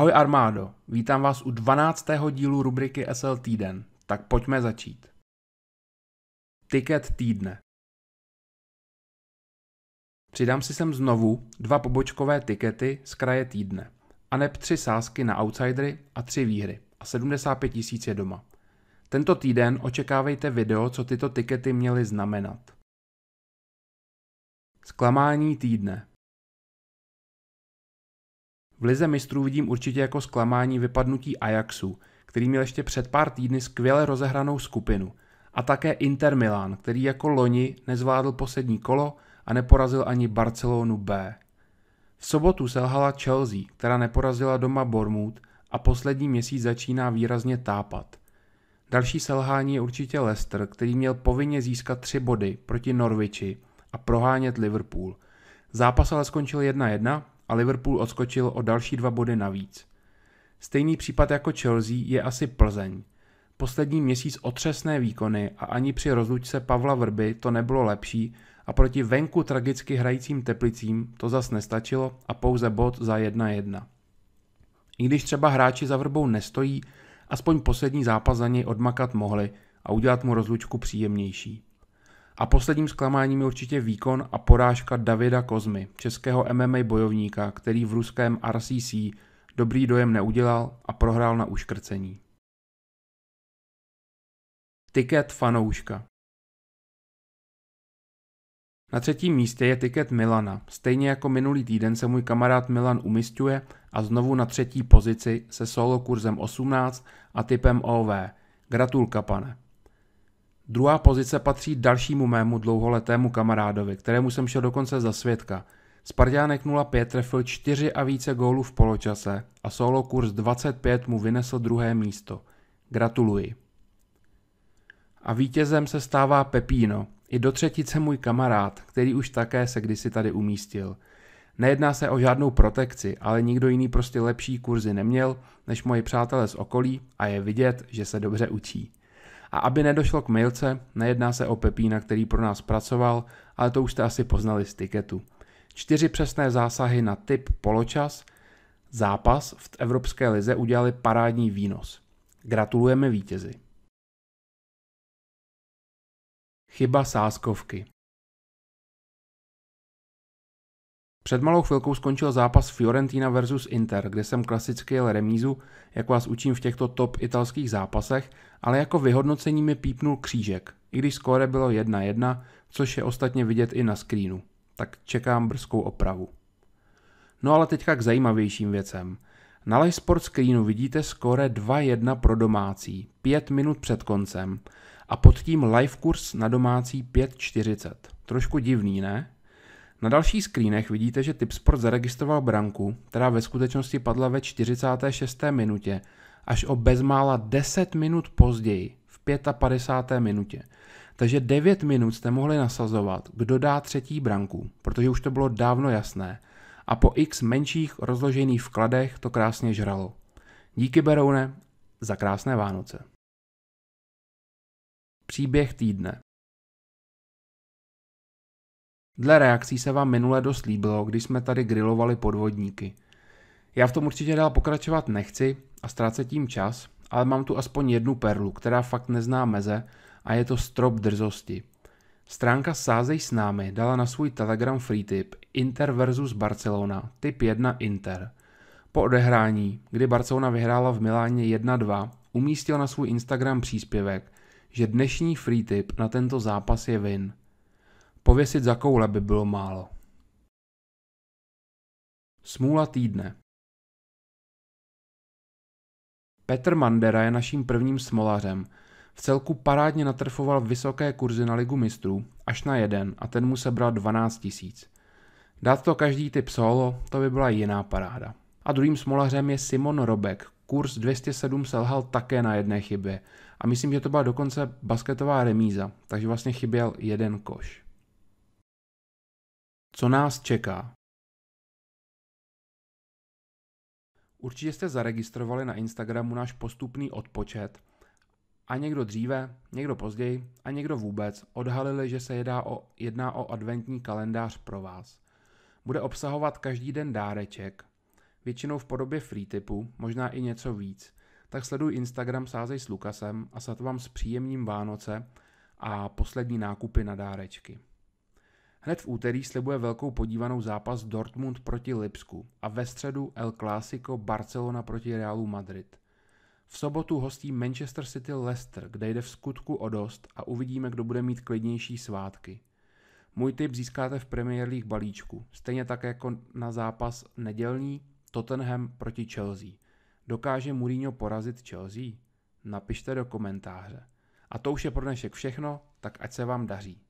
Ahoj armádo, vítám vás u 12. dílu rubriky SL Týden, tak pojďme začít. Tiket týdne Přidám si sem znovu dva pobočkové tikety z kraje týdne, a neb tři sázky na outsidery a tři výhry a 75 tisíc je doma. Tento týden očekávejte video, co tyto tikety měly znamenat. Zklamání týdne v lize mistrů vidím určitě jako zklamání vypadnutí Ajaxu, který měl ještě před pár týdny skvěle rozehranou skupinu. A také Inter Milan, který jako loni nezvládl poslední kolo a neporazil ani Barcelonu B. V sobotu selhala Chelsea, která neporazila doma Bormut a poslední měsíc začíná výrazně tápat. Další selhání je určitě Leicester, který měl povinně získat tři body proti Norwichi a prohánět Liverpool. Zápas ale skončil 1-1 a Liverpool odskočil o další dva body navíc. Stejný případ jako Chelsea je asi Plzeň. Poslední měsíc otřesné výkony a ani při rozlučce Pavla Vrby to nebylo lepší a proti venku tragicky hrajícím teplicím to zas nestačilo a pouze bod za 1-1. I když třeba hráči za Vrbou nestojí, aspoň poslední zápas za něj odmakat mohli a udělat mu rozlučku příjemnější. A posledním zklamáním je určitě výkon a porážka Davida Kozmy, českého MMA bojovníka, který v ruském RCC dobrý dojem neudělal a prohrál na uškrcení. Tiket fanouška na třetím místě je tiket Milana. Stejně jako minulý týden se můj kamarád Milan umistuje a znovu na třetí pozici se solo kurzem 18 a typem OV. Gratulka, pane. Druhá pozice patří dalšímu mému dlouholetému kamarádovi, kterému jsem šel dokonce za svědka. Spartiánek 05 trefil 4 a více gólů v poločase a solo kurz 25 mu vynesl druhé místo. Gratuluji. A vítězem se stává Pepino, i do třetice můj kamarád, který už také se kdysi tady umístil. Nejedná se o žádnou protekci, ale nikdo jiný prostě lepší kurzy neměl než moji přátelé z okolí a je vidět, že se dobře učí. A aby nedošlo k mailce, nejedná se o Pepína, který pro nás pracoval, ale to už jste asi poznali z tiketu. Čtyři přesné zásahy na typ poločas, zápas v Evropské lize udělali parádní výnos. Gratulujeme vítězi. Chyba sázkovky. Před malou chvilkou skončil zápas Fiorentina versus Inter, kde jsem klasicky jel remízu, jak vás učím v těchto top italských zápasech, ale jako vyhodnocení mi pípnul křížek, i když skóre bylo 1-1, což je ostatně vidět i na screenu. Tak čekám brzkou opravu. No ale teďka k zajímavějším věcem. Na live sport screenu vidíte skóre 2-1 pro domácí, 5 minut před koncem a pod tím live kurz na domácí 5.40. Trošku divný, ne? Na dalších screenech vidíte, že Tipsport zaregistroval branku, která ve skutečnosti padla ve 46. minutě, až o bezmála 10 minut později, v 55. minutě. Takže 9 minut jste mohli nasazovat, kdo dá třetí branku, protože už to bylo dávno jasné. A po x menších rozložených vkladech to krásně žralo. Díky Beroune za krásné Vánoce. Příběh týdne. Dle reakcí se vám minule dost líbilo, když jsme tady grilovali podvodníky. Já v tom určitě dál pokračovat nechci a ztrácet tím čas, ale mám tu aspoň jednu perlu, která fakt nezná meze a je to strop drzosti. Stránka Sázej s námi dala na svůj Telegram free tip Inter versus Barcelona, typ 1 Inter. Po odehrání, kdy Barcelona vyhrála v Miláně 1-2, umístil na svůj Instagram příspěvek, že dnešní free tip na tento zápas je win – Pověsit za koule by bylo málo. Smůla týdne Petr Mandera je naším prvním smolařem. V celku parádně natrfoval vysoké kurzy na ligu mistrů, až na jeden, a ten mu sebral 12 tisíc. Dát to každý typ solo, to by byla jiná paráda. A druhým smolařem je Simon Robek. Kurs 207 selhal také na jedné chybě. A myslím, že to byla dokonce basketová remíza, takže vlastně chyběl jeden koš. Co nás čeká? Určitě jste zaregistrovali na Instagramu náš postupný odpočet a někdo dříve, někdo později a někdo vůbec odhalili, že se jedná o, jedná o adventní kalendář pro vás. Bude obsahovat každý den dáreček, většinou v podobě free tipu, možná i něco víc. Tak sleduj Instagram Sázej s Lukasem a sat vám s příjemním Vánoce a poslední nákupy na dárečky. Hned v úterý slibuje velkou podívanou zápas Dortmund proti Lipsku a ve středu El Clásico Barcelona proti Realu Madrid. V sobotu hostí Manchester City Leicester, kde jde v skutku o dost a uvidíme, kdo bude mít klidnější svátky. Můj tip získáte v Premier League balíčku, stejně tak jako na zápas nedělní Tottenham proti Chelsea. Dokáže Mourinho porazit Chelsea? Napište do komentáře. A to už je pro dnešek všechno, tak ať se vám daří.